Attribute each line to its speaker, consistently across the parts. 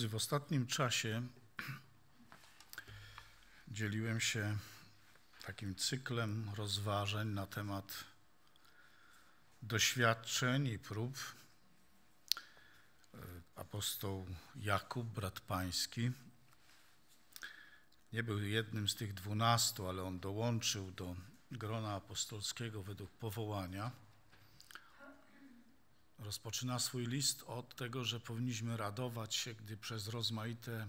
Speaker 1: drodzy, w ostatnim czasie dzieliłem się takim cyklem rozważań na temat doświadczeń i prób. E, apostoł Jakub, brat pański, nie był jednym z tych dwunastu, ale on dołączył do grona apostolskiego według powołania rozpoczyna swój list od tego, że powinniśmy radować się, gdy przez rozmaite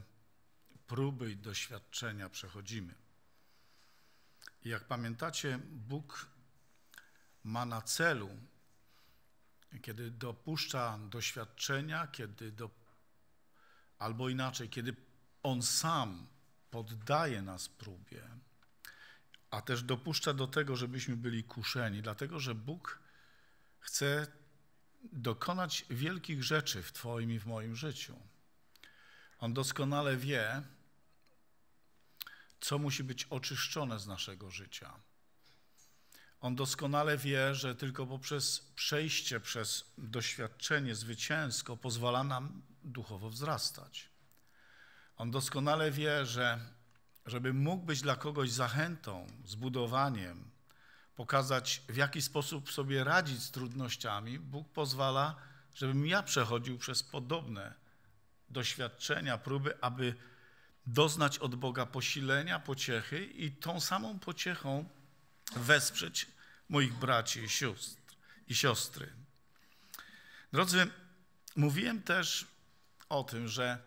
Speaker 1: próby i doświadczenia przechodzimy. I jak pamiętacie, Bóg ma na celu, kiedy dopuszcza doświadczenia, kiedy do, albo inaczej, kiedy On sam poddaje nas próbie, a też dopuszcza do tego, żebyśmy byli kuszeni, dlatego że Bóg chce dokonać wielkich rzeczy w Twoim i w moim życiu. On doskonale wie, co musi być oczyszczone z naszego życia. On doskonale wie, że tylko poprzez przejście przez doświadczenie zwycięsko pozwala nam duchowo wzrastać. On doskonale wie, że żeby mógł być dla kogoś zachętą, zbudowaniem, pokazać, w jaki sposób sobie radzić z trudnościami, Bóg pozwala, żebym ja przechodził przez podobne doświadczenia, próby, aby doznać od Boga posilenia, pociechy i tą samą pociechą wesprzeć moich braci i sióstr. I siostry. Drodzy, mówiłem też o tym, że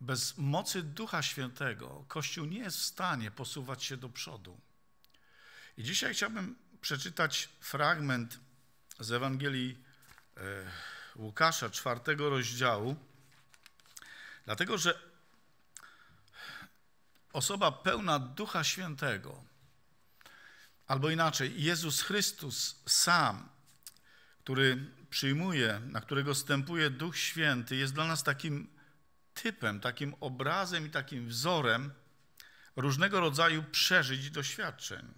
Speaker 1: bez mocy Ducha Świętego Kościół nie jest w stanie posuwać się do przodu. I dzisiaj chciałbym przeczytać fragment z Ewangelii e, Łukasza, czwartego rozdziału, dlatego że osoba pełna Ducha Świętego, albo inaczej, Jezus Chrystus sam, który przyjmuje, na którego stępuje Duch Święty, jest dla nas takim typem, takim obrazem i takim wzorem różnego rodzaju przeżyć i doświadczeń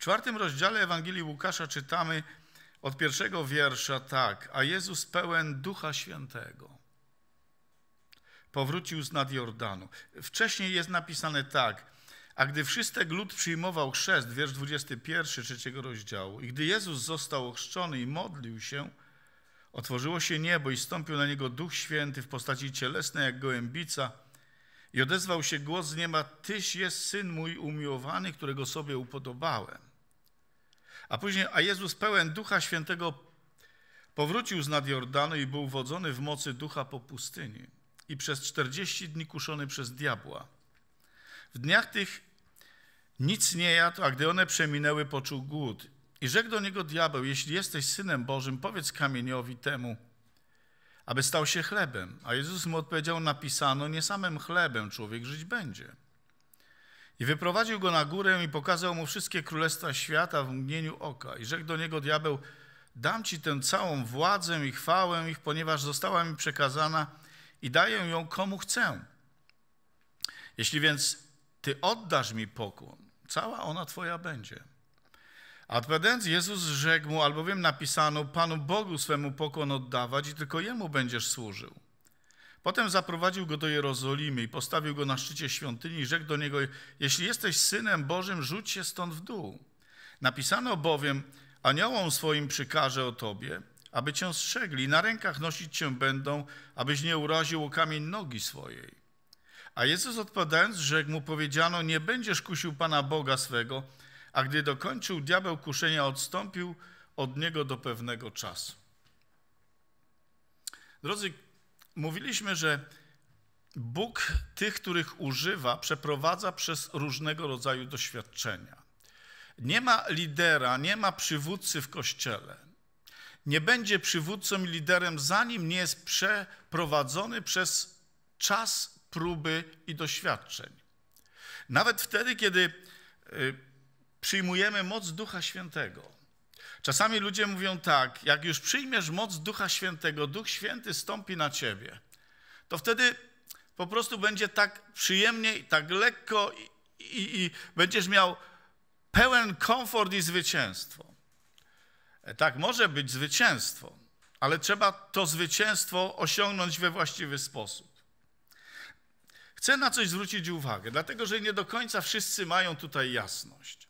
Speaker 1: czwartym rozdziale Ewangelii Łukasza czytamy od pierwszego wiersza tak, a Jezus pełen Ducha Świętego powrócił z nad Jordanu. Wcześniej jest napisane tak, a gdy wszystek lud przyjmował chrzest, wiersz 21 trzeciego rozdziału, i gdy Jezus został ochrzczony i modlił się, otworzyło się niebo i stąpił na niego Duch Święty w postaci cielesnej jak gołębica i odezwał się głos z nieba, Tyś jest Syn mój umiłowany, którego sobie upodobałem. A później, a Jezus pełen Ducha Świętego powrócił z nad Jordanu i był wodzony w mocy Ducha po pustyni i przez 40 dni kuszony przez diabła. W dniach tych nic nie jadł, a gdy one przeminęły, poczuł głód. I rzekł do niego diabeł, jeśli jesteś Synem Bożym, powiedz kamieniowi temu, aby stał się chlebem. A Jezus mu odpowiedział, napisano, nie samym chlebem człowiek żyć będzie. I wyprowadził go na górę i pokazał mu wszystkie królestwa świata w mgnieniu oka. I rzekł do niego diabeł, dam ci tę całą władzę i chwałę ich, ponieważ została mi przekazana i daję ją komu chcę. Jeśli więc ty oddasz mi pokłon, cała ona twoja będzie. Adwedenc Jezus rzekł mu, albowiem napisano, Panu Bogu swemu pokłon oddawać i tylko Jemu będziesz służył. Potem zaprowadził go do Jerozolimy i postawił go na szczycie świątyni i rzekł do niego, jeśli jesteś Synem Bożym, rzuć się stąd w dół. Napisano bowiem, aniołom swoim przykaże o tobie, aby cię strzegli, na rękach nosić cię będą, abyś nie uraził o kamień nogi swojej. A Jezus odpowiadając, rzekł mu, powiedziano, nie będziesz kusił Pana Boga swego, a gdy dokończył diabeł kuszenia, odstąpił od niego do pewnego czasu. Drodzy Mówiliśmy, że Bóg tych, których używa, przeprowadza przez różnego rodzaju doświadczenia. Nie ma lidera, nie ma przywódcy w kościele. Nie będzie przywódcą i liderem, zanim nie jest przeprowadzony przez czas próby i doświadczeń. Nawet wtedy, kiedy y, przyjmujemy moc Ducha Świętego Czasami ludzie mówią tak, jak już przyjmiesz moc Ducha Świętego, Duch Święty stąpi na ciebie, to wtedy po prostu będzie tak przyjemnie i tak lekko i, i, i będziesz miał pełen komfort i zwycięstwo. E, tak, może być zwycięstwo, ale trzeba to zwycięstwo osiągnąć we właściwy sposób. Chcę na coś zwrócić uwagę, dlatego że nie do końca wszyscy mają tutaj jasność.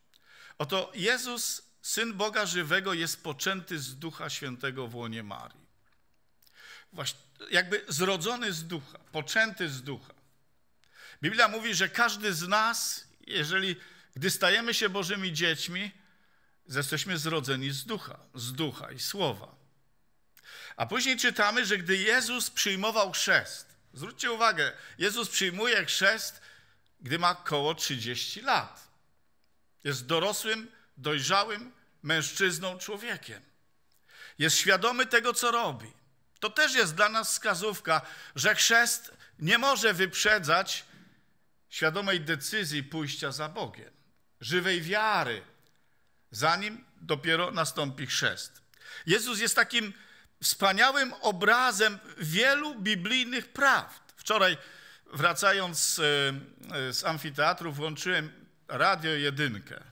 Speaker 1: Oto Jezus Syn Boga żywego jest poczęty z Ducha Świętego w łonie Marii. Właśnie, jakby zrodzony z Ducha, poczęty z Ducha. Biblia mówi, że każdy z nas, jeżeli, gdy stajemy się Bożymi dziećmi, jesteśmy zrodzeni z Ducha, z Ducha i Słowa. A później czytamy, że gdy Jezus przyjmował chrzest, zwróćcie uwagę, Jezus przyjmuje chrzest, gdy ma około 30 lat. Jest dorosłym dojrzałym mężczyzną, człowiekiem. Jest świadomy tego, co robi. To też jest dla nas wskazówka, że chrzest nie może wyprzedzać świadomej decyzji pójścia za Bogiem, żywej wiary, zanim dopiero nastąpi chrzest. Jezus jest takim wspaniałym obrazem wielu biblijnych prawd. Wczoraj, wracając z, z amfiteatru, włączyłem radio jedynkę.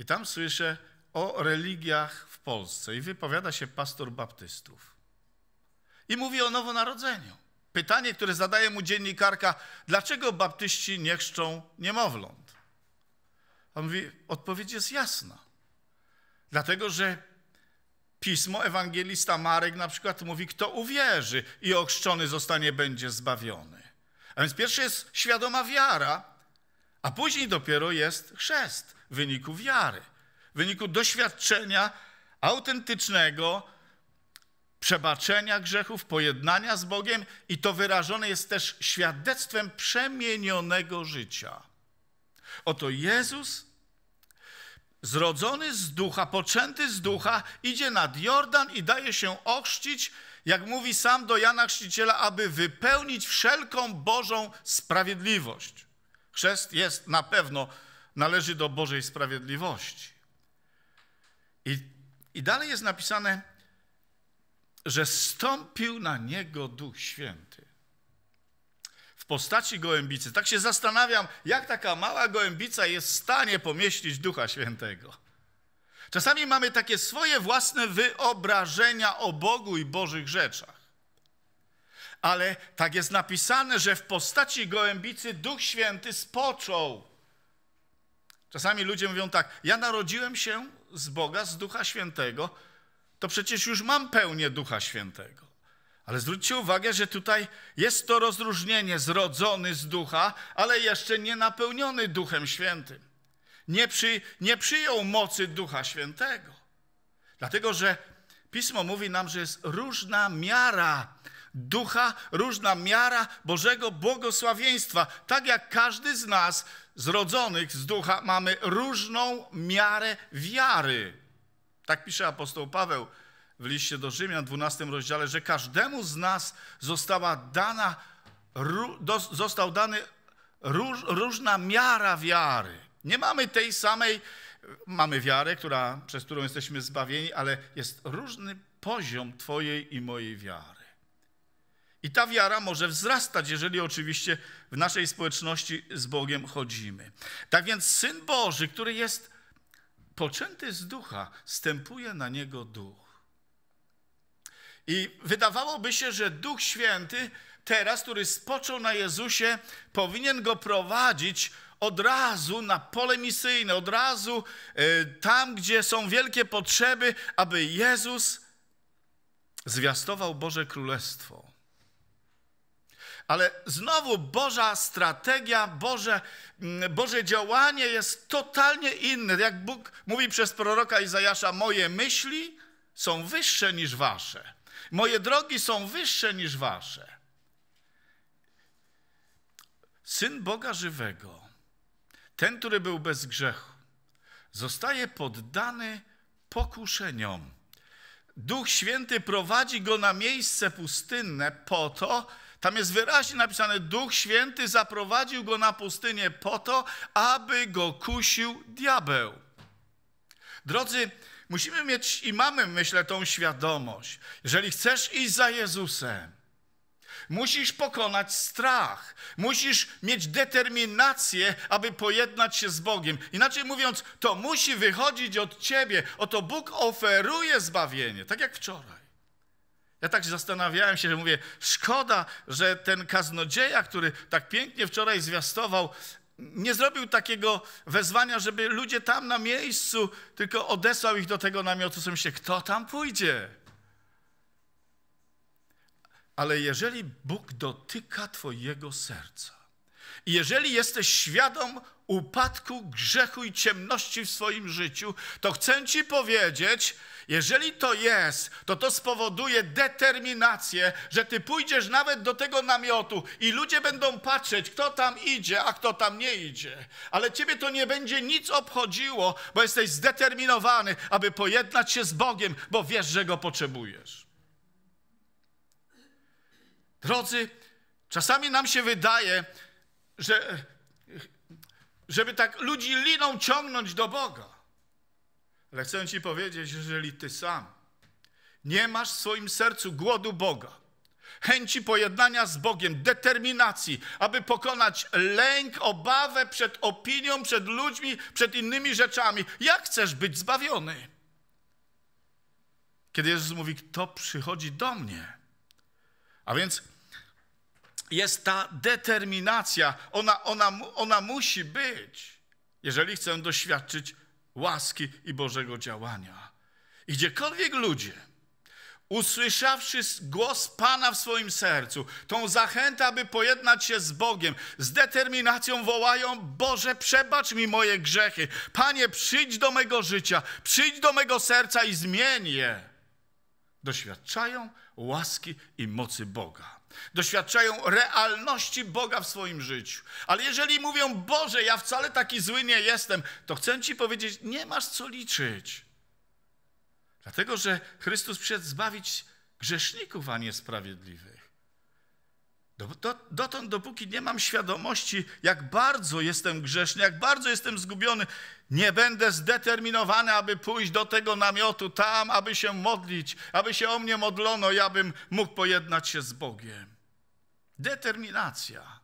Speaker 1: I tam słyszę o religiach w Polsce i wypowiada się pastor baptystów. I mówi o nowonarodzeniu. Pytanie, które zadaje mu dziennikarka, dlaczego baptyści nie chrzczą niemowląt? On mówi, odpowiedź jest jasna. Dlatego, że pismo ewangelista Marek na przykład mówi, kto uwierzy i ochrzczony zostanie, będzie zbawiony. A więc pierwszy jest świadoma wiara, a później dopiero jest chrzest wyniku wiary, w wyniku doświadczenia autentycznego przebaczenia grzechów, pojednania z Bogiem i to wyrażone jest też świadectwem przemienionego życia. Oto Jezus, zrodzony z ducha, poczęty z ducha, idzie nad Jordan i daje się ochrzcić, jak mówi sam do Jana Chrzciciela, aby wypełnić wszelką Bożą sprawiedliwość. Chrzest jest na pewno należy do Bożej sprawiedliwości. I, i dalej jest napisane, że stąpił na niego Duch Święty w postaci gołębicy. Tak się zastanawiam, jak taka mała gołębica jest w stanie pomieścić Ducha Świętego. Czasami mamy takie swoje własne wyobrażenia o Bogu i Bożych rzeczach. Ale tak jest napisane, że w postaci gołębicy Duch Święty spoczął Czasami ludzie mówią tak: Ja narodziłem się z Boga, z Ducha Świętego, to przecież już mam pełnię Ducha Świętego. Ale zwróćcie uwagę, że tutaj jest to rozróżnienie zrodzony z ducha, ale jeszcze nie napełniony Duchem Świętym. Nie, przy, nie przyjął mocy Ducha Świętego. Dlatego, że Pismo mówi nam, że jest różna miara ducha, różna miara Bożego błogosławieństwa. Tak jak każdy z nas zrodzonych z ducha mamy różną miarę wiary. Tak pisze apostoł Paweł w liście do Rzymian, 12 rozdziale, że każdemu z nas została dana, został dany róż, różna miara wiary. Nie mamy tej samej, mamy wiarę, która, przez którą jesteśmy zbawieni, ale jest różny poziom Twojej i mojej wiary. I ta wiara może wzrastać, jeżeli oczywiście w naszej społeczności z Bogiem chodzimy. Tak więc Syn Boży, który jest poczęty z ducha, stępuje na niego duch. I wydawałoby się, że Duch Święty, teraz, który spoczął na Jezusie, powinien go prowadzić od razu na pole misyjne, od razu e, tam, gdzie są wielkie potrzeby, aby Jezus zwiastował Boże Królestwo ale znowu Boża strategia, Boże, mm, Boże działanie jest totalnie inne. Jak Bóg mówi przez proroka Izajasza, moje myśli są wyższe niż wasze. Moje drogi są wyższe niż wasze. Syn Boga żywego, ten, który był bez grzechu, zostaje poddany pokuszeniom. Duch Święty prowadzi go na miejsce pustynne po to, tam jest wyraźnie napisane, Duch Święty zaprowadził go na pustynię po to, aby go kusił diabeł. Drodzy, musimy mieć i mamy, myślę, tą świadomość. Jeżeli chcesz iść za Jezusem, musisz pokonać strach, musisz mieć determinację, aby pojednać się z Bogiem. Inaczej mówiąc, to musi wychodzić od ciebie. Oto Bóg oferuje zbawienie, tak jak wczoraj. Ja tak zastanawiałem się, że mówię, szkoda, że ten kaznodzieja, który tak pięknie wczoraj zwiastował, nie zrobił takiego wezwania, żeby ludzie tam na miejscu, tylko odesłał ich do tego namiotu. Sobie się: kto tam pójdzie? Ale jeżeli Bóg dotyka Twojego serca, i jeżeli jesteś świadom upadku, grzechu i ciemności w swoim życiu, to chcę Ci powiedzieć, jeżeli to jest, to to spowoduje determinację, że Ty pójdziesz nawet do tego namiotu i ludzie będą patrzeć, kto tam idzie, a kto tam nie idzie. Ale Ciebie to nie będzie nic obchodziło, bo jesteś zdeterminowany, aby pojednać się z Bogiem, bo wiesz, że Go potrzebujesz. Drodzy, czasami nam się wydaje, że żeby tak ludzi liną ciągnąć do Boga. Ale chcę Ci powiedzieć, jeżeli Ty sam nie masz w swoim sercu głodu Boga, chęci pojednania z Bogiem, determinacji, aby pokonać lęk, obawę przed opinią, przed ludźmi, przed innymi rzeczami, jak chcesz być zbawiony? Kiedy Jezus mówi, kto przychodzi do mnie? A więc jest ta determinacja. Ona, ona, ona musi być, jeżeli chcę doświadczyć łaski i Bożego działania. I gdziekolwiek ludzie, usłyszawszy głos Pana w swoim sercu, tą zachętę, aby pojednać się z Bogiem, z determinacją wołają: Boże, przebacz mi moje grzechy. Panie, przyjdź do mego życia, przyjdź do mego serca i zmień je. Doświadczają łaski i mocy Boga. Doświadczają realności Boga w swoim życiu. Ale jeżeli mówią, Boże, ja wcale taki zły nie jestem, to chcę Ci powiedzieć, nie masz co liczyć. Dlatego, że Chrystus przyszedł zbawić grzeszników, a nie sprawiedliwych. No dotąd, dopóki nie mam świadomości, jak bardzo jestem grzeszny, jak bardzo jestem zgubiony, nie będę zdeterminowany, aby pójść do tego namiotu tam, aby się modlić, aby się o mnie modlono ja bym mógł pojednać się z Bogiem. Determinacja.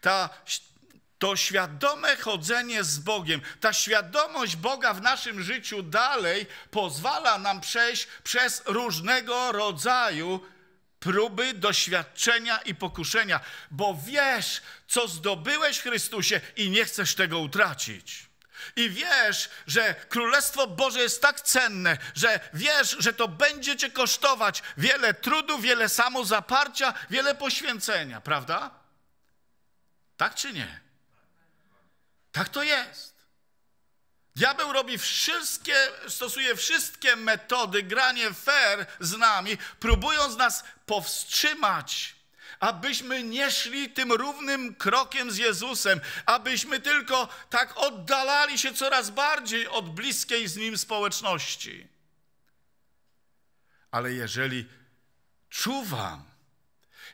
Speaker 1: Ta, to świadome chodzenie z Bogiem, ta świadomość Boga w naszym życiu dalej pozwala nam przejść przez różnego rodzaju próby, doświadczenia i pokuszenia, bo wiesz, co zdobyłeś w Chrystusie i nie chcesz tego utracić. I wiesz, że Królestwo Boże jest tak cenne, że wiesz, że to będzie cię kosztować wiele trudu, wiele samozaparcia, wiele poświęcenia, prawda? Tak czy nie? Tak to jest. Diabeł robi wszystkie, stosuje wszystkie metody, granie fair z nami, próbując nas powstrzymać, abyśmy nie szli tym równym krokiem z Jezusem, abyśmy tylko tak oddalali się coraz bardziej od bliskiej z Nim społeczności. Ale jeżeli czuwam,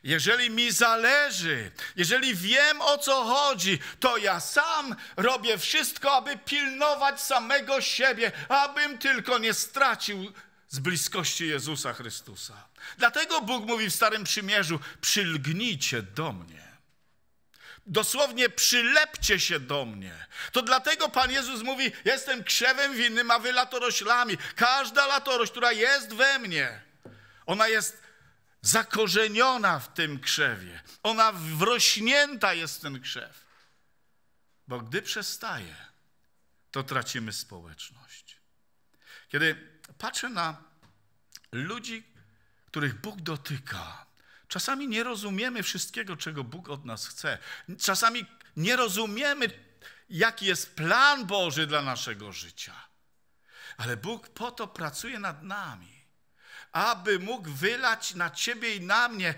Speaker 1: jeżeli mi zależy, jeżeli wiem o co chodzi, to ja sam robię wszystko, aby pilnować samego siebie, abym tylko nie stracił z bliskości Jezusa Chrystusa. Dlatego Bóg mówi w Starym Przymierzu: przylgnijcie do mnie. Dosłownie przylepcie się do mnie. To dlatego Pan Jezus mówi: Jestem krzewem winnym, a wy latoroślami. Każda latorość, która jest we mnie, ona jest zakorzeniona w tym krzewie. Ona wrośnięta jest ten krzew. Bo gdy przestaje, to tracimy społeczność. Kiedy patrzę na ludzi, których Bóg dotyka, czasami nie rozumiemy wszystkiego, czego Bóg od nas chce. Czasami nie rozumiemy, jaki jest plan Boży dla naszego życia. Ale Bóg po to pracuje nad nami, aby mógł wylać na ciebie i na mnie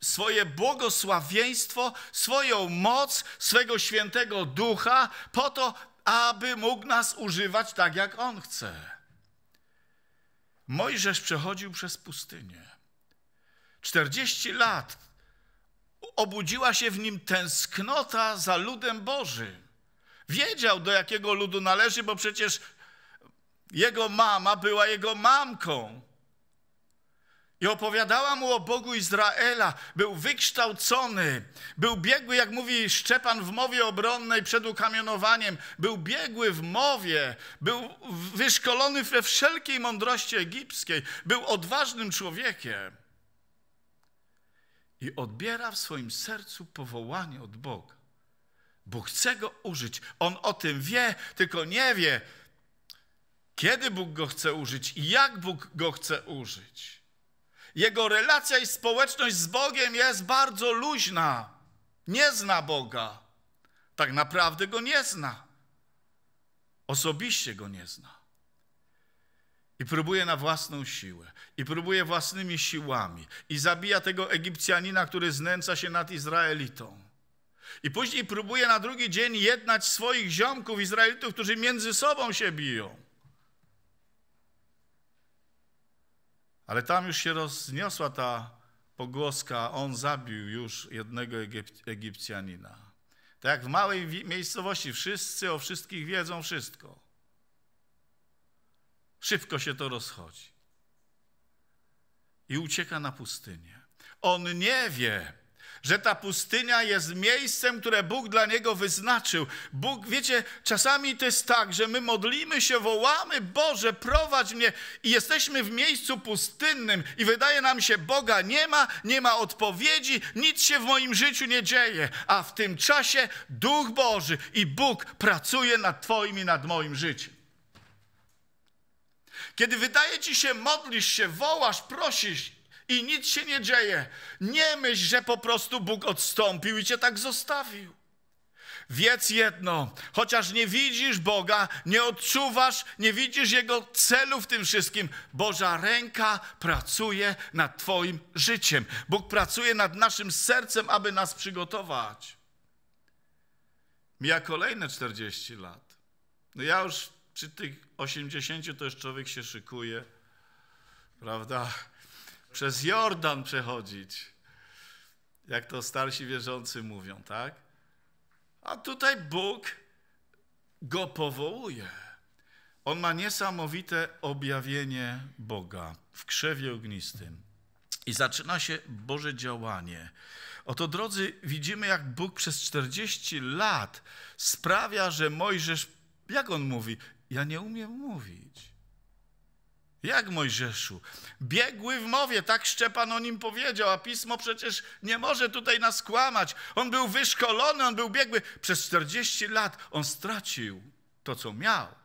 Speaker 1: swoje błogosławieństwo, swoją moc, swego świętego ducha, po to, aby mógł nas używać tak, jak on chce. Mojżesz przechodził przez pustynię. 40 lat obudziła się w nim tęsknota za ludem Bożym. Wiedział, do jakiego ludu należy, bo przecież jego mama była jego mamką. I opowiadała mu o Bogu Izraela. Był wykształcony, był biegły, jak mówi Szczepan w mowie obronnej przed ukamionowaniem. Był biegły w mowie, był wyszkolony we wszelkiej mądrości egipskiej, był odważnym człowiekiem. I odbiera w swoim sercu powołanie od Boga. Bóg chce go użyć. On o tym wie, tylko nie wie, kiedy Bóg go chce użyć i jak Bóg go chce użyć jego relacja i społeczność z Bogiem jest bardzo luźna. Nie zna Boga. Tak naprawdę go nie zna. Osobiście go nie zna. I próbuje na własną siłę, i próbuje własnymi siłami, i zabija tego Egipcjanina, który znęca się nad Izraelitą. I później próbuje na drugi dzień jednać swoich ziomków Izraelitów, którzy między sobą się biją. Ale tam już się rozniosła ta pogłoska, on zabił już jednego Egipcjanina. Tak jak w małej miejscowości, wszyscy o wszystkich wiedzą wszystko. Szybko się to rozchodzi. I ucieka na pustynię. On nie wie, że ta pustynia jest miejscem, które Bóg dla niego wyznaczył. Bóg, wiecie, czasami to jest tak, że my modlimy się, wołamy, Boże, prowadź mnie i jesteśmy w miejscu pustynnym i wydaje nam się, Boga nie ma, nie ma odpowiedzi, nic się w moim życiu nie dzieje, a w tym czasie Duch Boży i Bóg pracuje nad Twoim i nad moim życiem. Kiedy wydaje ci się, modlisz się, wołasz, prosisz i nic się nie dzieje. Nie myśl, że po prostu Bóg odstąpił i cię tak zostawił. Wiedz jedno, chociaż nie widzisz Boga, nie odczuwasz, nie widzisz Jego celu w tym wszystkim, Boża ręka pracuje nad Twoim życiem. Bóg pracuje nad naszym sercem, aby nas przygotować. Mija kolejne 40 lat. No ja już przy tych 80 to już człowiek się szykuje, prawda? przez Jordan przechodzić, jak to starsi wierzący mówią, tak? A tutaj Bóg go powołuje. On ma niesamowite objawienie Boga w krzewie ognistym. I zaczyna się Boże działanie. Oto drodzy, widzimy jak Bóg przez 40 lat sprawia, że Mojżesz, jak on mówi, ja nie umiem mówić. Jak Mojżeszu? Biegły w mowie, tak Szczepan o nim powiedział, a pismo przecież nie może tutaj nas kłamać. On był wyszkolony, on był biegły. Przez 40 lat on stracił to, co miał.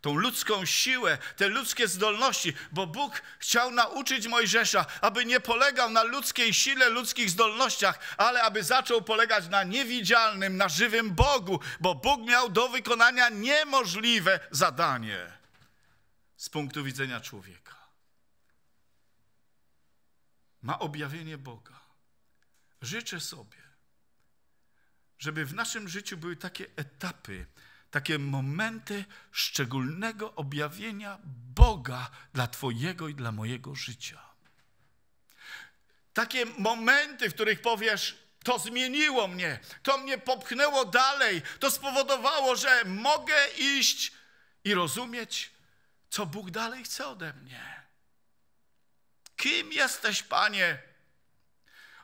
Speaker 1: Tą ludzką siłę, te ludzkie zdolności, bo Bóg chciał nauczyć Mojżesza, aby nie polegał na ludzkiej sile, ludzkich zdolnościach, ale aby zaczął polegać na niewidzialnym, na żywym Bogu, bo Bóg miał do wykonania niemożliwe zadanie z punktu widzenia człowieka. Ma objawienie Boga. Życzę sobie, żeby w naszym życiu były takie etapy, takie momenty szczególnego objawienia Boga dla Twojego i dla mojego życia. Takie momenty, w których powiesz, to zmieniło mnie, to mnie popchnęło dalej, to spowodowało, że mogę iść i rozumieć, co Bóg dalej chce ode mnie. Kim jesteś, Panie?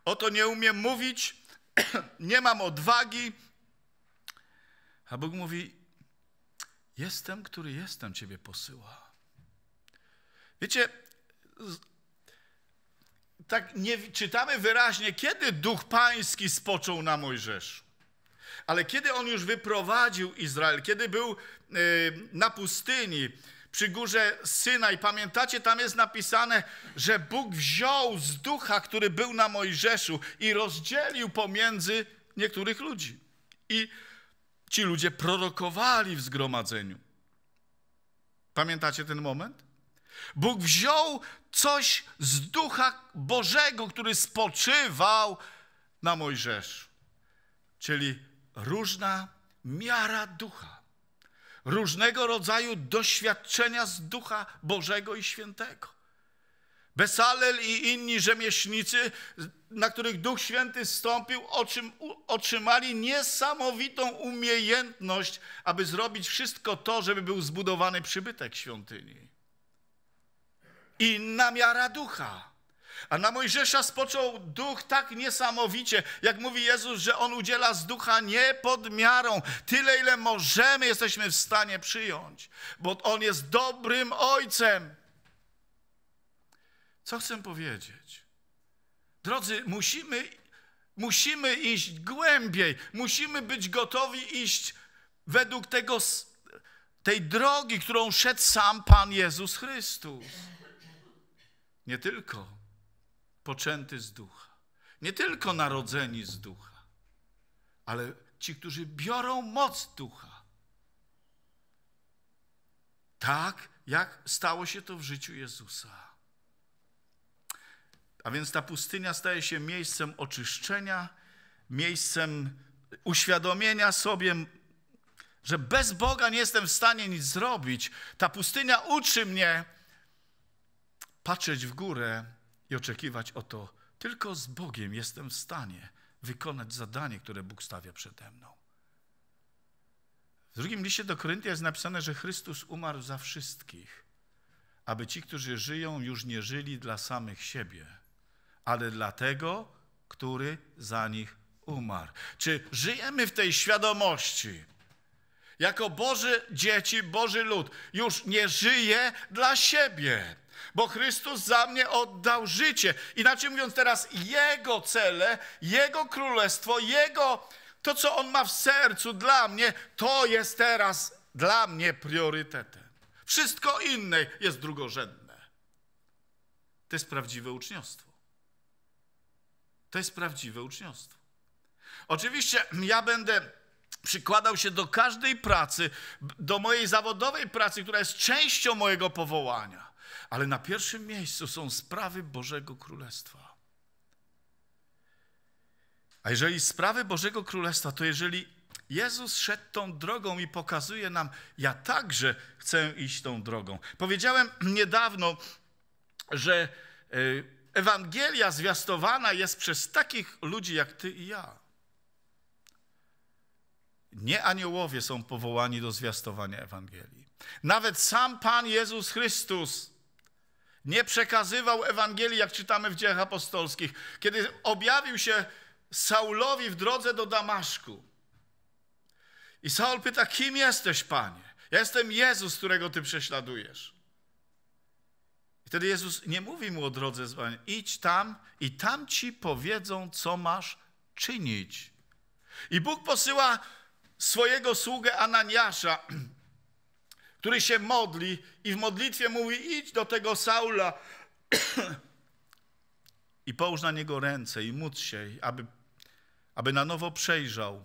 Speaker 1: Oto nie umiem mówić, nie mam odwagi. A Bóg mówi: Jestem, który jestem, Ciebie posyła. Wiecie, tak nie czytamy wyraźnie, kiedy Duch Pański spoczął na Mojżeszu. Ale kiedy on już wyprowadził Izrael, kiedy był y, na pustyni, przy górze syna i Pamiętacie, tam jest napisane, że Bóg wziął z ducha, który był na Mojżeszu i rozdzielił pomiędzy niektórych ludzi. I ci ludzie prorokowali w zgromadzeniu. Pamiętacie ten moment? Bóg wziął coś z ducha Bożego, który spoczywał na Mojżeszu. Czyli różna miara ducha różnego rodzaju doświadczenia z Ducha Bożego i Świętego. Besalel i inni rzemieślnicy, na których Duch Święty stąpił, otrzymali niesamowitą umiejętność, aby zrobić wszystko to, żeby był zbudowany przybytek świątyni. Inna miara ducha. A na Mojżesza spoczął duch tak niesamowicie, jak mówi Jezus, że on udziela z ducha nie pod miarą. Tyle, ile możemy, jesteśmy w stanie przyjąć, bo on jest dobrym ojcem. Co chcę powiedzieć? Drodzy, musimy, musimy iść głębiej, musimy być gotowi iść według tego, tej drogi, którą szedł sam Pan Jezus Chrystus. Nie tylko poczęty z ducha. Nie tylko narodzeni z ducha, ale ci, którzy biorą moc ducha. Tak, jak stało się to w życiu Jezusa. A więc ta pustynia staje się miejscem oczyszczenia, miejscem uświadomienia sobie, że bez Boga nie jestem w stanie nic zrobić. Ta pustynia uczy mnie patrzeć w górę i oczekiwać o to. Tylko z Bogiem jestem w stanie wykonać zadanie, które Bóg stawia przede mną. W drugim liście do Koryntia jest napisane, że Chrystus umarł za wszystkich, aby ci, którzy żyją, już nie żyli dla samych siebie, ale dla tego, który za nich umarł. Czy żyjemy w tej świadomości? Jako Boży dzieci, Boży lud, już nie żyje dla siebie bo Chrystus za mnie oddał życie. Inaczej mówiąc, teraz Jego cele, Jego królestwo, Jego to, co On ma w sercu dla mnie, to jest teraz dla mnie priorytetem. Wszystko inne jest drugorzędne. To jest prawdziwe uczniostwo. To jest prawdziwe uczniostwo. Oczywiście ja będę przykładał się do każdej pracy, do mojej zawodowej pracy, która jest częścią mojego powołania ale na pierwszym miejscu są sprawy Bożego Królestwa. A jeżeli sprawy Bożego Królestwa, to jeżeli Jezus szedł tą drogą i pokazuje nam, ja także chcę iść tą drogą. Powiedziałem niedawno, że e, Ewangelia zwiastowana jest przez takich ludzi jak ty i ja. Nie aniołowie są powołani do zwiastowania Ewangelii. Nawet sam Pan Jezus Chrystus nie przekazywał Ewangelii, jak czytamy w dziejach apostolskich. Kiedy objawił się Saulowi w drodze do Damaszku. I Saul pyta, kim jesteś, Panie? Ja jestem Jezus, którego Ty prześladujesz. I wtedy Jezus nie mówi mu o drodze zbawienia. Idź tam i tam Ci powiedzą, co masz czynić. I Bóg posyła swojego sługę Ananiasza, który się modli i w modlitwie mówi: idź do tego Saula i połóż na niego ręce i módl się, aby, aby na nowo przejrzał,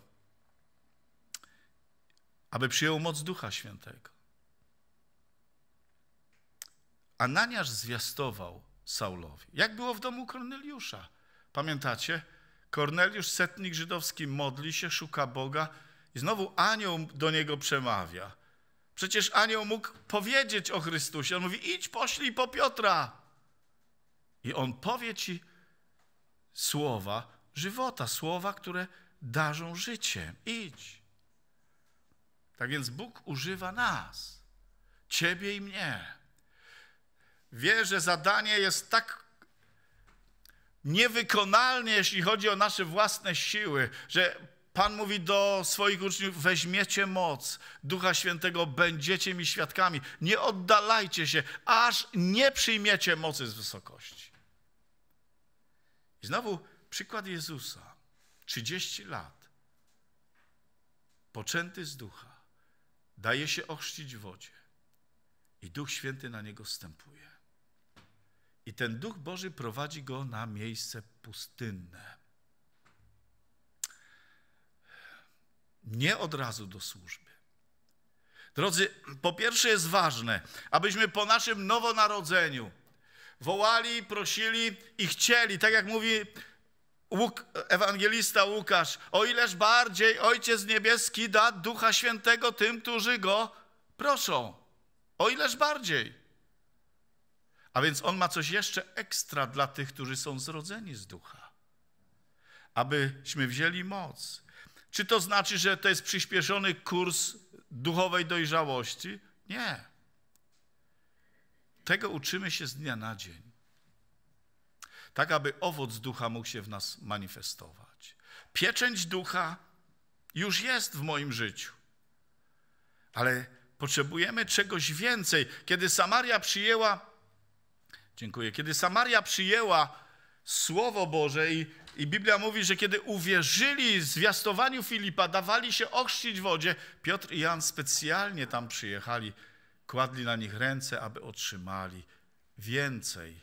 Speaker 1: aby przyjął moc Ducha Świętego. Ananiasz zwiastował Saulowi. Jak było w domu Korneliusza? Pamiętacie? Korneliusz, setnik żydowski, modli się, szuka Boga i znowu anioł do niego przemawia. Przecież anioł mógł powiedzieć o Chrystusie. On mówi, idź poślij po Piotra. I on powie ci słowa żywota, słowa, które darzą życiem. Idź. Tak więc Bóg używa nas, ciebie i mnie. Wie, że zadanie jest tak niewykonalne, jeśli chodzi o nasze własne siły, że Pan mówi do swoich uczniów: weźmiecie moc Ducha Świętego, będziecie mi świadkami. Nie oddalajcie się, aż nie przyjmiecie mocy z wysokości. I znowu przykład Jezusa. 30 lat, poczęty z ducha, daje się ochrzcić w wodzie i Duch Święty na niego wstępuje. I ten Duch Boży prowadzi go na miejsce pustynne nie od razu do służby. Drodzy, po pierwsze jest ważne, abyśmy po naszym nowonarodzeniu wołali, prosili i chcieli, tak jak mówi Łuk, ewangelista Łukasz, o ileż bardziej Ojciec Niebieski da Ducha Świętego tym, którzy Go proszą. O ileż bardziej. A więc On ma coś jeszcze ekstra dla tych, którzy są zrodzeni z Ducha. Abyśmy wzięli moc czy to znaczy, że to jest przyspieszony kurs duchowej dojrzałości? Nie. Tego uczymy się z dnia na dzień. Tak, aby owoc ducha mógł się w nas manifestować. Pieczęć ducha już jest w moim życiu. Ale potrzebujemy czegoś więcej. Kiedy Samaria przyjęła, dziękuję, kiedy Samaria przyjęła Słowo Boże i i Biblia mówi, że kiedy uwierzyli zwiastowaniu Filipa, dawali się ochrzcić wodzie, Piotr i Jan specjalnie tam przyjechali, kładli na nich ręce, aby otrzymali więcej,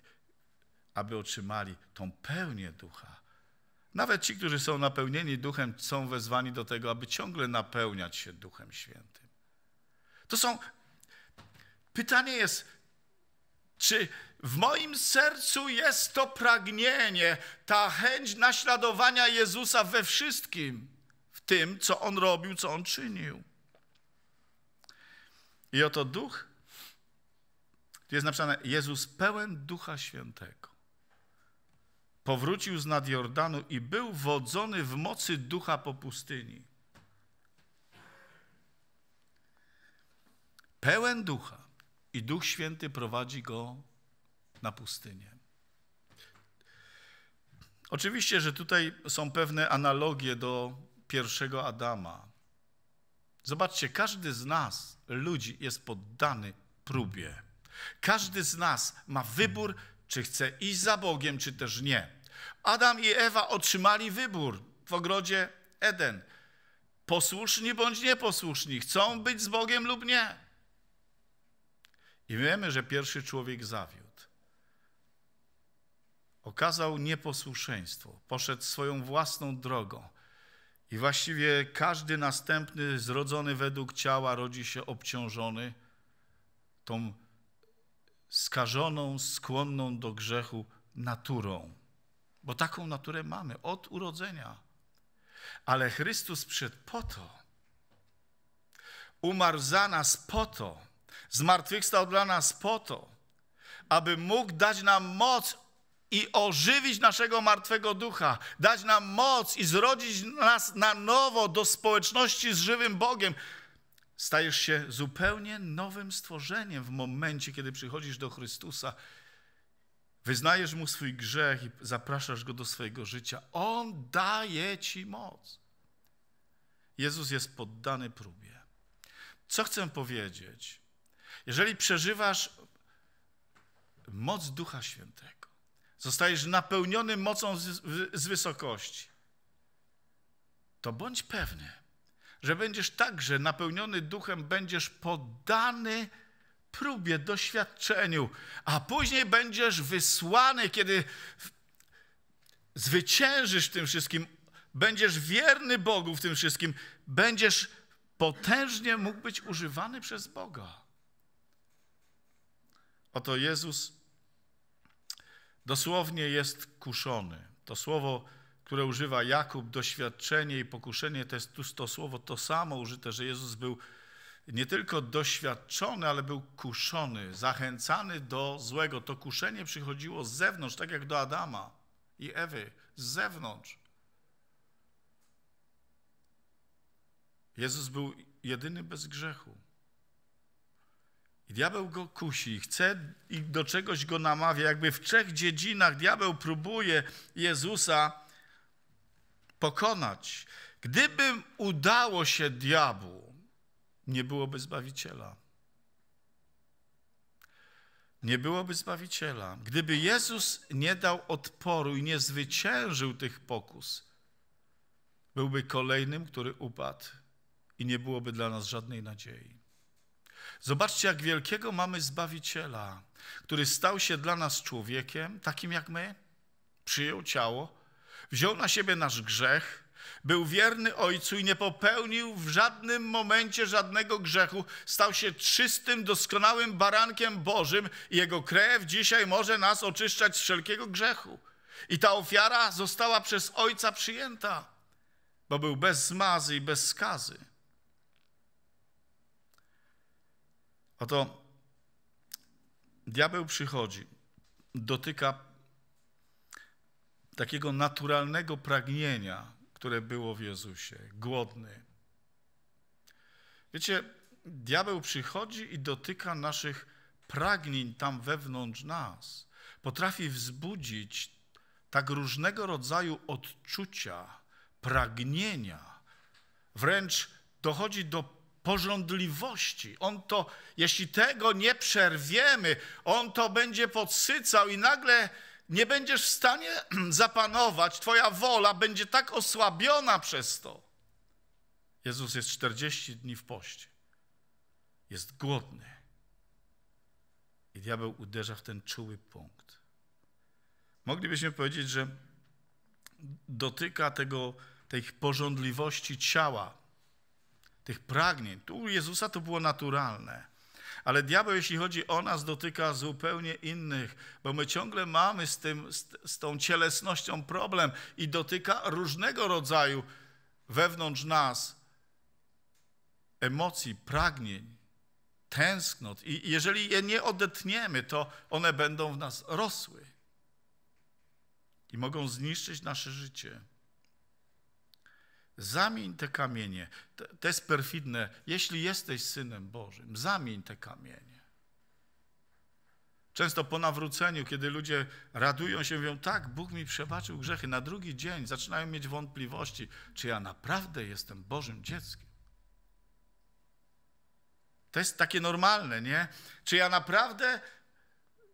Speaker 1: aby otrzymali tą pełnię ducha. Nawet ci, którzy są napełnieni duchem, są wezwani do tego, aby ciągle napełniać się duchem świętym. To są. Pytanie jest, czy w moim sercu jest to pragnienie, ta chęć naśladowania Jezusa we wszystkim, w tym, co On robił, co On czynił. I oto duch, jest napisane, Jezus pełen Ducha Świętego. Powrócił z nad Jordanu i był wodzony w mocy ducha po pustyni. Pełen ducha i Duch Święty prowadzi go na pustynię. Oczywiście, że tutaj są pewne analogie do pierwszego Adama. Zobaczcie, każdy z nas, ludzi, jest poddany próbie. Każdy z nas ma wybór, czy chce iść za Bogiem, czy też nie. Adam i Ewa otrzymali wybór w ogrodzie Eden. Posłuszni bądź nieposłuszni, chcą być z Bogiem lub nie. I wiemy, że pierwszy człowiek zawiódł. Okazał nieposłuszeństwo, poszedł swoją własną drogą. I właściwie każdy następny, zrodzony według ciała, rodzi się obciążony tą skażoną, skłonną do grzechu naturą. Bo taką naturę mamy od urodzenia. Ale Chrystus przed po to, umarł za nas po to, Zmartwychwstał dla nas po to, aby mógł dać nam moc i ożywić naszego martwego ducha, dać nam moc i zrodzić nas na nowo do społeczności z żywym Bogiem. Stajesz się zupełnie nowym stworzeniem w momencie, kiedy przychodzisz do Chrystusa. Wyznajesz mu swój grzech i zapraszasz go do swojego życia. On daje ci moc. Jezus jest poddany próbie. Co chcę powiedzieć? Jeżeli przeżywasz moc Ducha Świętego, zostajesz napełniony mocą z, wysokości, to bądź pewny, że będziesz także napełniony duchem, będziesz poddany próbie, doświadczeniu, a później będziesz wysłany, kiedy zwyciężysz w tym wszystkim, będziesz wierny Bogu w tym wszystkim, będziesz potężnie mógł być używany przez Boga. Oto Jezus dosłownie jest kuszony. To słowo, które używa Jakub, doświadczenie i pokuszenie, to jest to słowo to samo użyte, że Jezus był nie tylko doświadczony, ale był kuszony, zachęcany do złego. To kuszenie przychodziło z zewnątrz, tak jak do Adama i Ewy, z zewnątrz. Jezus był jedyny bez grzechu. I diabeł go kusi, chce i do czegoś go namawia. Jakby w trzech dziedzinach diabeł próbuje Jezusa pokonać. Gdyby udało się diabłu, nie byłoby Zbawiciela. Nie byłoby Zbawiciela. Gdyby Jezus nie dał odporu i nie zwyciężył tych pokus, byłby kolejnym, który upadł i nie byłoby dla nas żadnej nadziei. Zobaczcie, jak wielkiego mamy Zbawiciela, który stał się dla nas człowiekiem, takim jak my, przyjął ciało, wziął na siebie nasz grzech, był wierny Ojcu i nie popełnił w żadnym momencie żadnego grzechu. Stał się czystym, doskonałym barankiem Bożym i Jego krew dzisiaj może nas oczyszczać z wszelkiego grzechu. I ta ofiara została przez Ojca przyjęta, bo był bez zmazy i bez skazy. Oto diabeł przychodzi, dotyka takiego naturalnego pragnienia, które było w Jezusie, głodny. Wiecie, diabeł przychodzi i dotyka naszych pragnień tam wewnątrz nas. Potrafi wzbudzić tak różnego rodzaju odczucia, pragnienia. Wręcz dochodzi do pożądliwości. On to, jeśli tego nie przerwiemy, on to będzie podsycał i nagle nie będziesz w stanie zapanować, Twoja wola będzie tak osłabiona przez to. Jezus jest 40 dni w poście. Jest głodny. I diabeł uderza w ten czuły punkt. Moglibyśmy powiedzieć, że dotyka tego, tej pożądliwości ciała, tych pragnień. Tu Jezusa to było naturalne. Ale diabeł, jeśli chodzi o nas, dotyka zupełnie innych, bo my ciągle mamy z, tym, z, z tą cielesnością problem i dotyka różnego rodzaju wewnątrz nas emocji, pragnień, tęsknot. I jeżeli je nie odetniemy, to one będą w nas rosły i mogą zniszczyć nasze życie. Zamień te kamienie. To, jest perfidne. Jeśli jesteś synem Bożym, zamień te kamienie. Często po nawróceniu, kiedy ludzie radują się, mówią, tak, Bóg mi przebaczył grzechy, na drugi dzień zaczynają mieć wątpliwości, czy ja naprawdę jestem Bożym dzieckiem. To jest takie normalne, nie? Czy ja naprawdę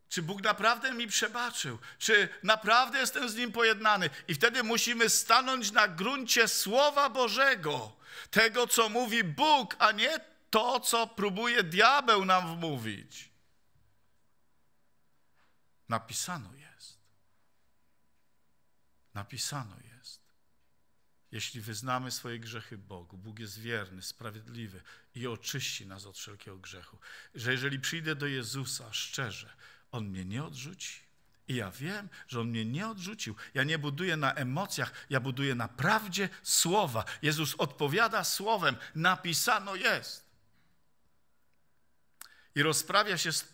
Speaker 1: czy Bóg naprawdę mi przebaczył? Czy naprawdę jestem z Nim pojednany? I wtedy musimy stanąć na gruncie Słowa Bożego, tego, co mówi Bóg, a nie to, co próbuje diabeł nam wmówić. Napisano jest. Napisano jest. Jeśli wyznamy swoje grzechy Bogu, Bóg jest wierny, sprawiedliwy i oczyści nas od wszelkiego grzechu. Że jeżeli przyjdę do Jezusa szczerze, on mnie nie odrzuci. I ja wiem, że On mnie nie odrzucił. Ja nie buduję na emocjach, ja buduję na prawdzie słowa. Jezus odpowiada słowem, napisano jest. I rozprawia się z,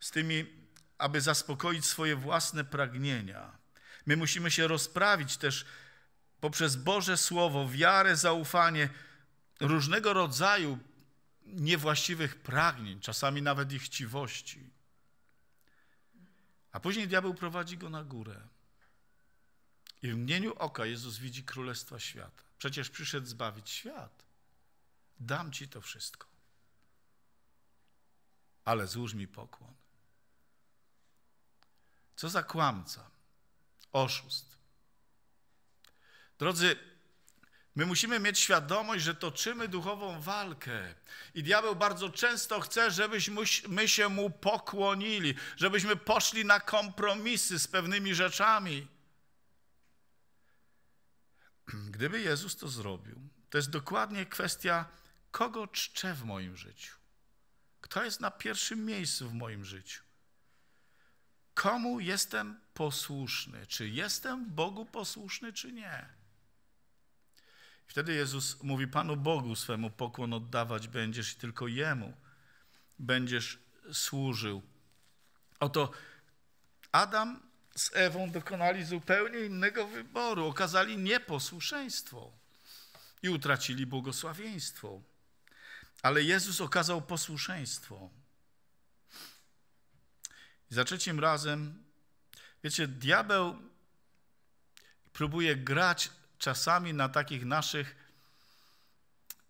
Speaker 1: z tymi, aby zaspokoić swoje własne pragnienia. My musimy się rozprawić też poprzez Boże Słowo, wiarę, zaufanie, różnego rodzaju niewłaściwych pragnień, czasami nawet ich chciwości. A później diabeł prowadzi go na górę. I w mgnieniu oka Jezus widzi królestwa świata. Przecież przyszedł zbawić świat. Dam ci to wszystko. Ale złóż mi pokłon. Co za kłamca, oszust. Drodzy, My musimy mieć świadomość, że toczymy duchową walkę. I diabeł bardzo często chce, żebyśmy się mu pokłonili, żebyśmy poszli na kompromisy z pewnymi rzeczami. Gdyby Jezus to zrobił, to jest dokładnie kwestia, kogo czczę w moim życiu. Kto jest na pierwszym miejscu w moim życiu? Komu jestem posłuszny? Czy jestem Bogu posłuszny, czy nie? Wtedy Jezus mówi, Panu Bogu swemu pokłon oddawać będziesz i tylko Jemu będziesz służył. Oto Adam z Ewą dokonali zupełnie innego wyboru. Okazali nieposłuszeństwo i utracili błogosławieństwo. Ale Jezus okazał posłuszeństwo. za trzecim razem, wiecie, diabeł próbuje grać czasami na takich naszych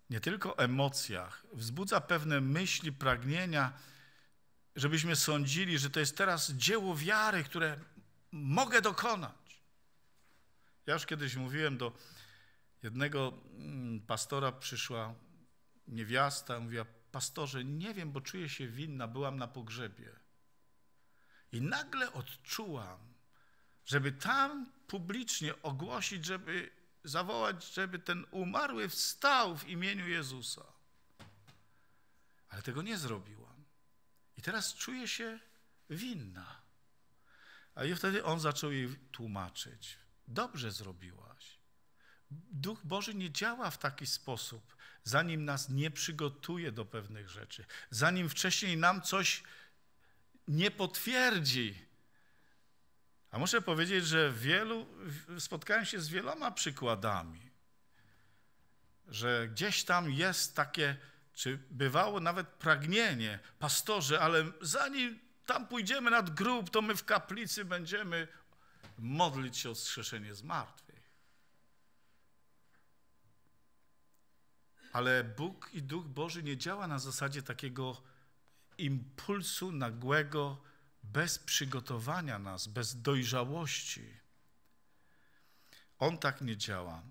Speaker 1: nie tylko emocjach, wzbudza pewne myśli, pragnienia, żebyśmy sądzili, że to jest teraz dzieło wiary, które mogę dokonać. Ja już kiedyś mówiłem do jednego mm, pastora, przyszła niewiasta, mówiła, pastorze, nie wiem, bo czuję się winna, byłam na pogrzebie. I nagle odczułam, żeby tam publicznie ogłosić, żeby zawołać, żeby ten umarły wstał w imieniu Jezusa. Ale tego nie zrobiłam. I teraz czuję się winna. A i wtedy on zaczął jej tłumaczyć. Dobrze zrobiłaś. Duch Boży nie działa w taki sposób, zanim nas nie przygotuje do pewnych rzeczy, zanim wcześniej nam coś nie potwierdzi, a muszę powiedzieć, że wielu, spotkałem się z wieloma przykładami, że gdzieś tam jest takie, czy bywało nawet pragnienie, pastorze, ale zanim tam pójdziemy nad grób, to my w kaplicy będziemy modlić się o skrzeszenie zmartwych. Ale Bóg i Duch Boży nie działa na zasadzie takiego impulsu nagłego, bez przygotowania nas, bez dojrzałości. On tak nie działa.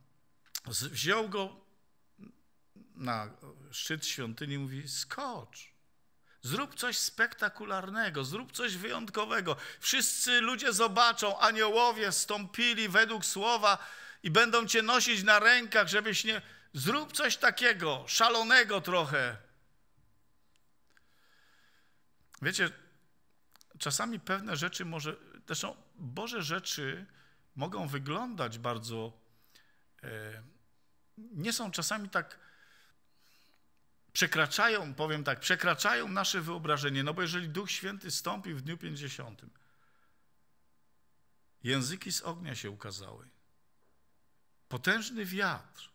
Speaker 1: Wziął go na szczyt świątyni i mówi: skocz. Zrób coś spektakularnego, zrób coś wyjątkowego. Wszyscy ludzie zobaczą, aniołowie stąpili według słowa i będą cię nosić na rękach, żebyś nie. Zrób coś takiego, szalonego trochę. Wiecie, czasami pewne rzeczy może, zresztą Boże rzeczy mogą wyglądać bardzo, e, nie są czasami tak, przekraczają, powiem tak, przekraczają nasze wyobrażenie, no bo jeżeli Duch Święty stąpił w dniu 50, języki z ognia się ukazały, potężny wiatr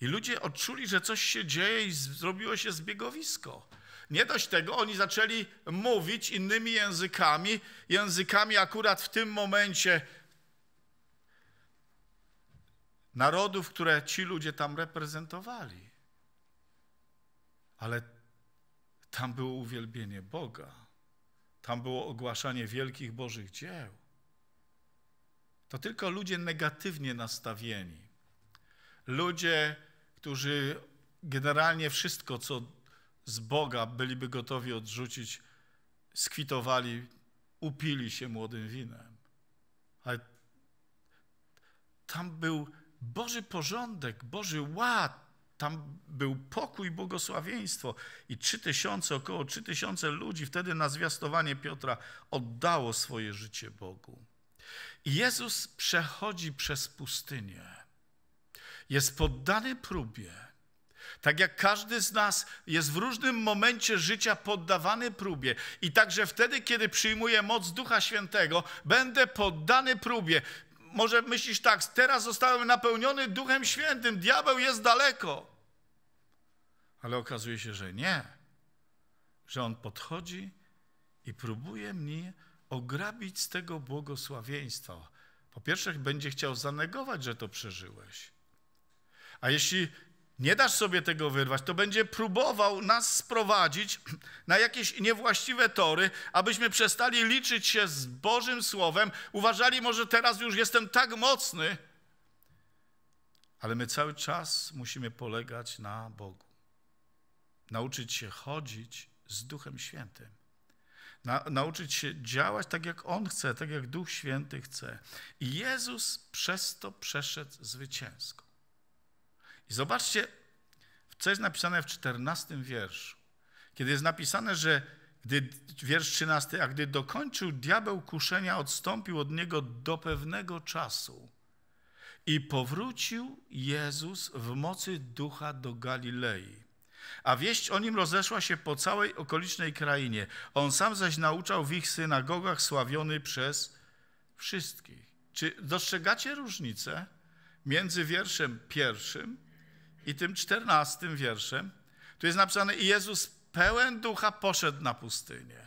Speaker 1: i ludzie odczuli, że coś się dzieje i zrobiło się zbiegowisko. Nie dość tego, oni zaczęli mówić innymi językami, językami akurat w tym momencie narodów, które ci ludzie tam reprezentowali. Ale tam było uwielbienie Boga, tam było ogłaszanie wielkich Bożych dzieł. To tylko ludzie negatywnie nastawieni, ludzie, którzy generalnie wszystko, co z Boga byliby gotowi odrzucić, skwitowali, upili się młodym winem. Ale tam był Boży porządek, Boży ład, tam był pokój, błogosławieństwo i trzy tysiące, około trzy tysiące ludzi wtedy na zwiastowanie Piotra oddało swoje życie Bogu. I Jezus przechodzi przez pustynię, jest poddany próbie, tak jak każdy z nas jest w różnym momencie życia poddawany próbie i także wtedy, kiedy przyjmuję moc Ducha Świętego, będę poddany próbie. Może myślisz tak, teraz zostałem napełniony Duchem Świętym, diabeł jest daleko. Ale okazuje się, że nie. Że on podchodzi i próbuje mnie ograbić z tego błogosławieństwa. Po pierwsze, będzie chciał zanegować, że to przeżyłeś. A jeśli nie dasz sobie tego wyrwać, to będzie próbował nas sprowadzić na jakieś niewłaściwe tory, abyśmy przestali liczyć się z Bożym Słowem, uważali może teraz już jestem tak mocny, ale my cały czas musimy polegać na Bogu. Nauczyć się chodzić z Duchem Świętym. Na, nauczyć się działać tak, jak On chce, tak jak Duch Święty chce. I Jezus przez to przeszedł zwycięsko. I zobaczcie, co jest napisane w 14 wierszu. Kiedy jest napisane, że gdy, wiersz 13, a gdy dokończył diabeł kuszenia, odstąpił od niego do pewnego czasu. I powrócił Jezus w mocy ducha do Galilei. A wieść o nim rozeszła się po całej okolicznej krainie. On sam zaś nauczał w ich synagogach, sławiony przez wszystkich. Czy dostrzegacie różnicę między wierszem pierwszym i tym czternastym wierszem, tu jest napisane i Jezus pełen ducha poszedł na pustynię.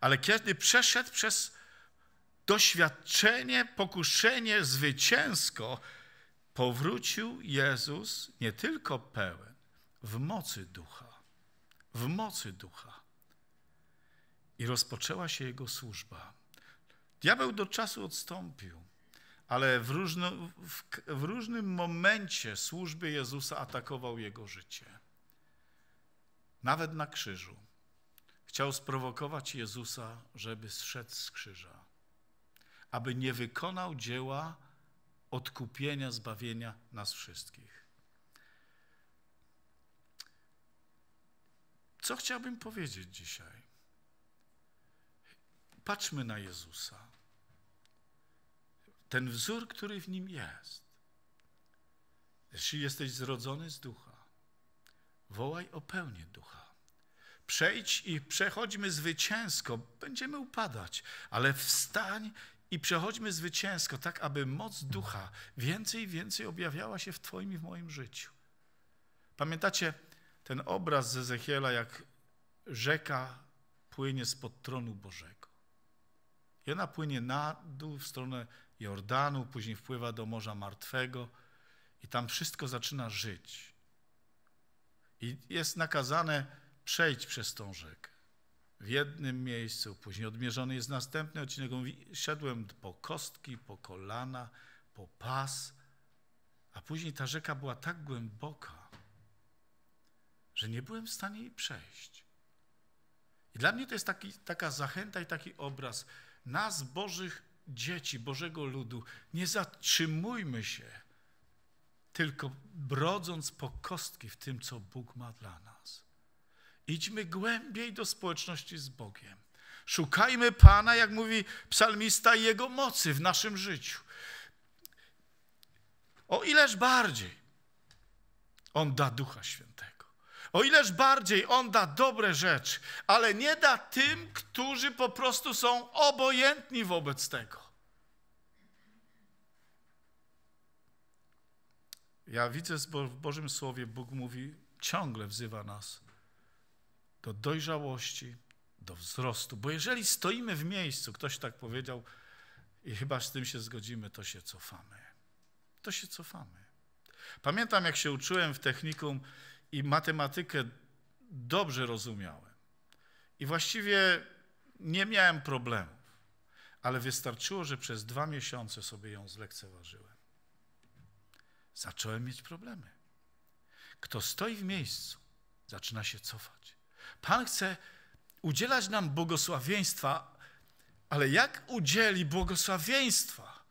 Speaker 1: Ale kiedy przeszedł przez doświadczenie, pokuszenie zwycięsko, powrócił Jezus nie tylko pełen, w mocy ducha. W mocy ducha. I rozpoczęła się jego służba. Diabeł do czasu odstąpił ale w, różno, w, w różnym momencie służby Jezusa atakował jego życie. Nawet na krzyżu. Chciał sprowokować Jezusa, żeby zszedł z krzyża, aby nie wykonał dzieła odkupienia, zbawienia nas wszystkich. Co chciałbym powiedzieć dzisiaj? Patrzmy na Jezusa ten wzór, który w nim jest. Jeśli jesteś zrodzony z ducha, wołaj o pełnię ducha. Przejdź i przechodźmy zwycięsko. Będziemy upadać, ale wstań i przechodźmy zwycięsko, tak aby moc ducha więcej i więcej objawiała się w Twoim i w moim życiu. Pamiętacie ten obraz z Ezechiela, jak rzeka płynie spod tronu Bożego. I ona płynie na dół w stronę Jordanu, później wpływa do Morza Martwego i tam wszystko zaczyna żyć. I jest nakazane przejść przez tą rzekę. W jednym miejscu, później odmierzony jest następny odcinek. Mówi, szedłem po kostki, po kolana, po pas, a później ta rzeka była tak głęboka, że nie byłem w stanie jej przejść. I dla mnie to jest taki, taka zachęta i taki obraz nas, Bożych dzieci Bożego ludu, nie zatrzymujmy się, tylko brodząc po kostki w tym, co Bóg ma dla nas. Idźmy głębiej do społeczności z Bogiem. Szukajmy Pana, jak mówi psalmista, Jego mocy w naszym życiu. O ileż bardziej On da Ducha Świętego. O ileż bardziej On da dobre rzeczy, ale nie da tym, którzy po prostu są obojętni wobec tego. Ja widzę w Bożym Słowie, Bóg mówi, ciągle wzywa nas do dojrzałości, do wzrostu. Bo jeżeli stoimy w miejscu, ktoś tak powiedział, i chyba z tym się zgodzimy, to się cofamy. To się cofamy. Pamiętam, jak się uczyłem w technikum i matematykę dobrze rozumiałem. I właściwie nie miałem problemów, ale wystarczyło, że przez dwa miesiące sobie ją zlekceważyłem zacząłem mieć problemy. Kto stoi w miejscu, zaczyna się cofać. Pan chce udzielać nam błogosławieństwa, ale jak udzieli błogosławieństwa,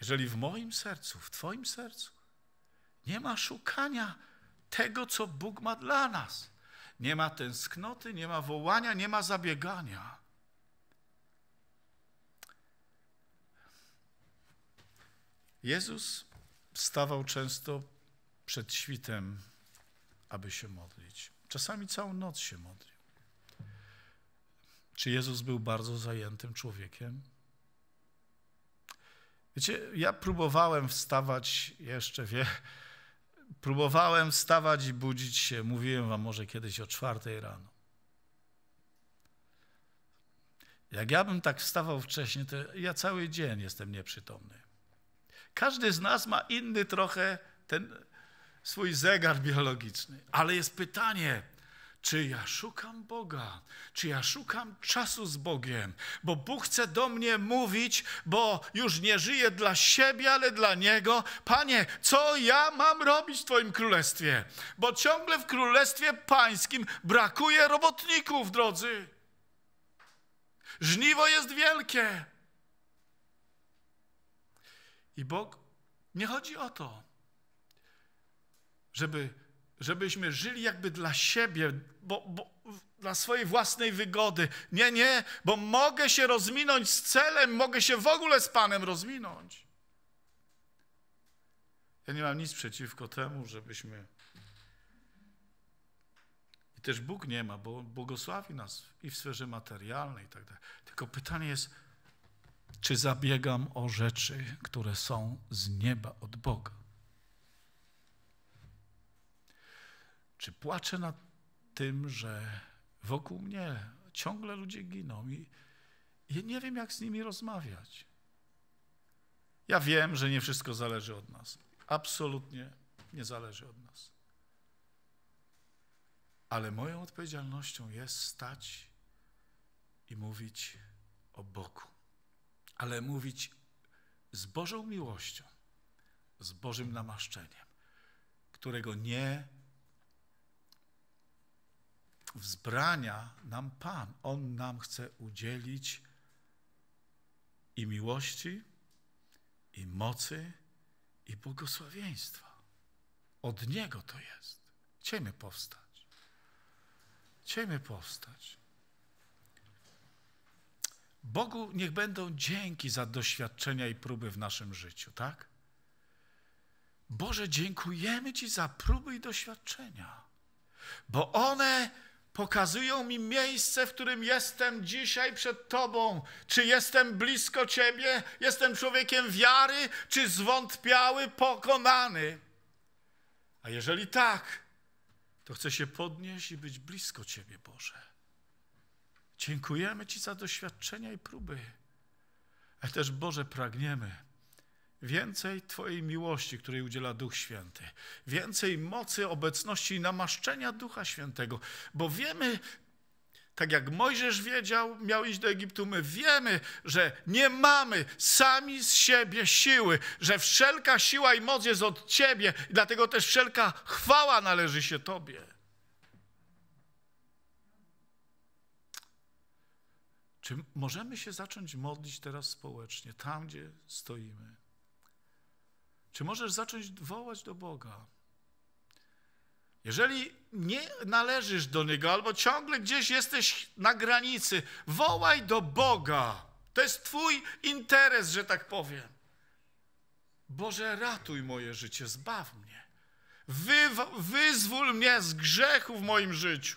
Speaker 1: jeżeli w moim sercu, w Twoim sercu nie ma szukania tego, co Bóg ma dla nas? Nie ma tęsknoty, nie ma wołania, nie ma zabiegania. Jezus stawał często przed świtem, aby się modlić. Czasami całą noc się modlił. Czy Jezus był bardzo zajętym człowiekiem? Wiecie, ja próbowałem wstawać jeszcze, wie, próbowałem wstawać i budzić się. Mówiłem wam może kiedyś o czwartej rano. Jak ja bym tak wstawał wcześniej, to ja cały dzień jestem nieprzytomny. Każdy z nas ma inny trochę ten swój zegar biologiczny. Ale jest pytanie, czy ja szukam Boga, czy ja szukam czasu z Bogiem, bo Bóg chce do mnie mówić, bo już nie żyję dla siebie, ale dla Niego. Panie, co ja mam robić w Twoim królestwie? Bo ciągle w królestwie pańskim brakuje robotników, drodzy. Żniwo jest wielkie. I Bóg, nie chodzi o to, żeby, żebyśmy żyli jakby dla siebie, bo, bo, dla swojej własnej wygody. Nie, nie, bo mogę się rozminąć z celem, mogę się w ogóle z Panem rozminąć. Ja nie mam nic przeciwko temu, żebyśmy. I też Bóg nie ma, bo błogosławi nas i w sferze materialnej i tak dalej. Tylko pytanie jest, czy zabiegam o rzeczy, które są z nieba od Boga? Czy płaczę nad tym, że wokół mnie ciągle ludzie giną i ja nie wiem, jak z nimi rozmawiać? Ja wiem, że nie wszystko zależy od nas. Absolutnie nie zależy od nas. Ale moją odpowiedzialnością jest stać i mówić o Boku ale mówić z Bożą miłością, z Bożym namaszczeniem, którego nie wzbrania nam Pan. On nam chce udzielić i miłości, i mocy, i błogosławieństwa. Od Niego to jest. Chcemy powstać. Chcemy powstać. Bogu niech będą dzięki za doświadczenia i próby w naszym życiu, tak? Boże, dziękujemy Ci za próby i doświadczenia, bo one pokazują mi miejsce, w którym jestem dzisiaj przed Tobą. Czy jestem blisko Ciebie, jestem człowiekiem wiary, czy zwątpiały, pokonany. A jeżeli tak, to chcę się podnieść i być blisko Ciebie, Boże. Dziękujemy Ci za doświadczenia i próby, ale też Boże pragniemy więcej Twojej miłości, której udziela Duch Święty, więcej mocy, obecności i namaszczenia Ducha Świętego, bo wiemy, tak jak Mojżesz wiedział, miał iść do Egiptu, my wiemy, że nie mamy sami z siebie siły, że wszelka siła i moc jest od Ciebie, i dlatego też wszelka chwała należy się Tobie. Czy możemy się zacząć modlić teraz społecznie, tam gdzie stoimy? Czy możesz zacząć wołać do Boga? Jeżeli nie należysz do Niego albo ciągle gdzieś jesteś na granicy, wołaj do Boga. To jest Twój interes, że tak powiem. Boże, ratuj moje życie, zbaw mnie. Wy, wyzwól mnie z grzechu w moim życiu.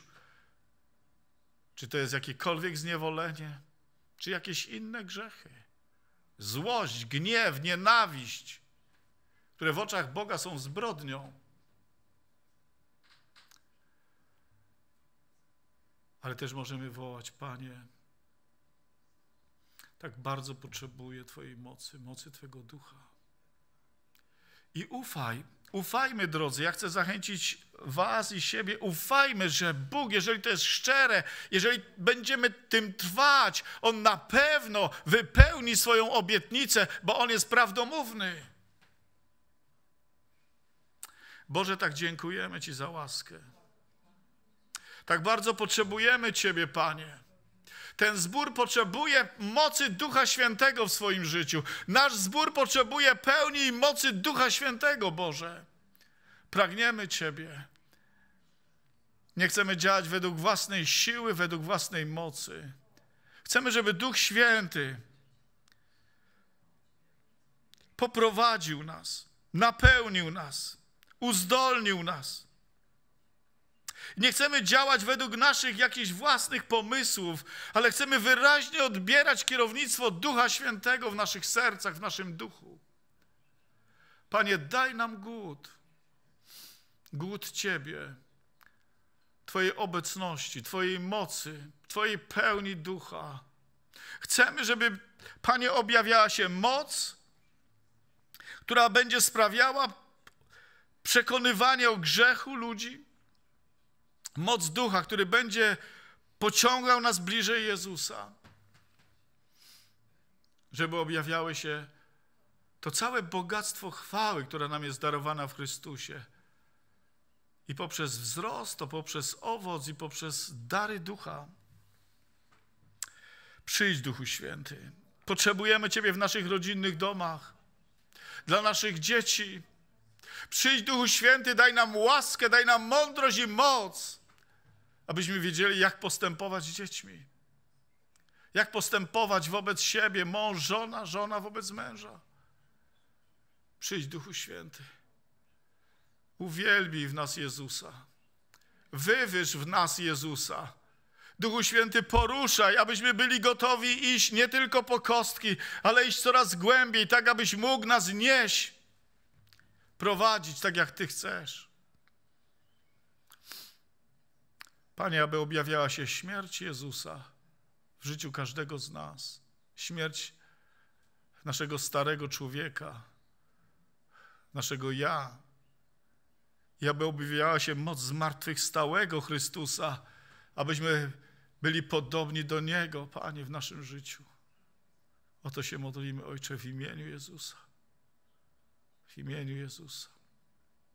Speaker 1: Czy to jest jakiekolwiek zniewolenie? Czy jakieś inne grzechy? Złość, gniew, nienawiść, które w oczach Boga są zbrodnią. Ale też możemy wołać, Panie, tak bardzo potrzebuję Twojej mocy, mocy Twojego ducha. I ufaj, Ufajmy, drodzy, ja chcę zachęcić Was i siebie, ufajmy, że Bóg, jeżeli to jest szczere, jeżeli będziemy tym trwać, On na pewno wypełni swoją obietnicę, bo On jest prawdomówny. Boże, tak dziękujemy Ci za łaskę. Tak bardzo potrzebujemy Ciebie, Panie. Ten zbór potrzebuje mocy Ducha Świętego w swoim życiu. Nasz zbór potrzebuje pełni i mocy Ducha Świętego, Boże. Pragniemy Ciebie. Nie chcemy działać według własnej siły, według własnej mocy. Chcemy, żeby Duch Święty poprowadził nas, napełnił nas, uzdolnił nas. Nie chcemy działać według naszych jakichś własnych pomysłów, ale chcemy wyraźnie odbierać kierownictwo Ducha Świętego w naszych sercach, w naszym duchu. Panie, daj nam głód. Głód Ciebie, Twojej obecności, Twojej mocy, Twojej pełni ducha. Chcemy, żeby, Panie, objawiała się moc, która będzie sprawiała przekonywanie o grzechu ludzi moc ducha, który będzie pociągał nas bliżej Jezusa, żeby objawiały się to całe bogactwo chwały, która nam jest darowana w Chrystusie. I poprzez wzrost, to poprzez owoc i poprzez dary ducha. Przyjdź, Duchu Święty. Potrzebujemy Ciebie w naszych rodzinnych domach, dla naszych dzieci. Przyjdź, Duchu Święty, daj nam łaskę, daj nam mądrość i moc abyśmy wiedzieli, jak postępować z dziećmi. Jak postępować wobec siebie, mąż, żona, żona wobec męża. Przyjdź, Duchu Święty. Uwielbij w nas Jezusa. Wywyż w nas Jezusa. Duchu Święty, poruszaj, abyśmy byli gotowi iść nie tylko po kostki, ale iść coraz głębiej, tak abyś mógł nas nieść, prowadzić tak, jak Ty chcesz. Panie, aby objawiała się śmierć Jezusa w życiu każdego z nas, śmierć naszego starego człowieka, naszego ja, i aby objawiała się moc zmartwychwstałego Chrystusa, abyśmy byli podobni do Niego, Panie, w naszym życiu. Oto się modlimy, Ojcze, w imieniu Jezusa. W imieniu Jezusa.